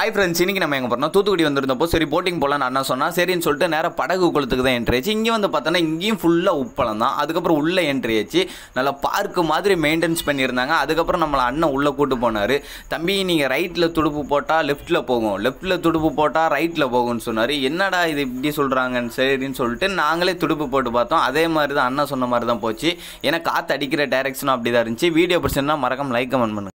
hi friends இன்றைக்கி நம்ம எங்கே போகிறோம் தூத்துக்குடி வந்திருந்தப்போ சரி போட்டிங் போகலான்னு அண்ணா சொன்னால் சரின்னு சொல்லிட்டு நேராக படகு குளத்துக்கு தான் என்ட்ரி ஆச்சு இங்கே வந்து பார்த்தோன்னா இங்கேயும் ஃபுல்லாக உப்பளம் தான் அதுக்கப்புறம் உள்ளே என்ட்ரி ஆச்சு நல்லா பார்க்கு மாதிரி மெயின்டெனன்ஸ் பண்ணியிருந்தாங்க அதுக்கப்புறம் நம்மளை அண்ணன் உள்ளே கூட்டு போனார் தம்பி நீங்கள் ரைட்டில் துடுப்பு போட்டால் லெஃப்ட்டில் போகும் லெஃப்ட்டில் துடுப்பு போட்டால் ரைட்டில் போகும்னு சொன்னார் என்னடா இது இப்படி சொல்கிறாங்கன்னு சரின்னு சொல்லிட்டு நாங்களே துடுப்பு போட்டு பார்த்தோம் அதே மாதிரி தான் அண்ணன் சொன்ன மாதிரி தான் போச்சு ஏன்னா காற்று அடிக்கிற டேரக்ஷனும் அப்படி தான் இருந்துச்சு வீடியோ பிடிச்சிருந்தா மறக்காம லைக் கமெண்ட் பண்ணுங்கள்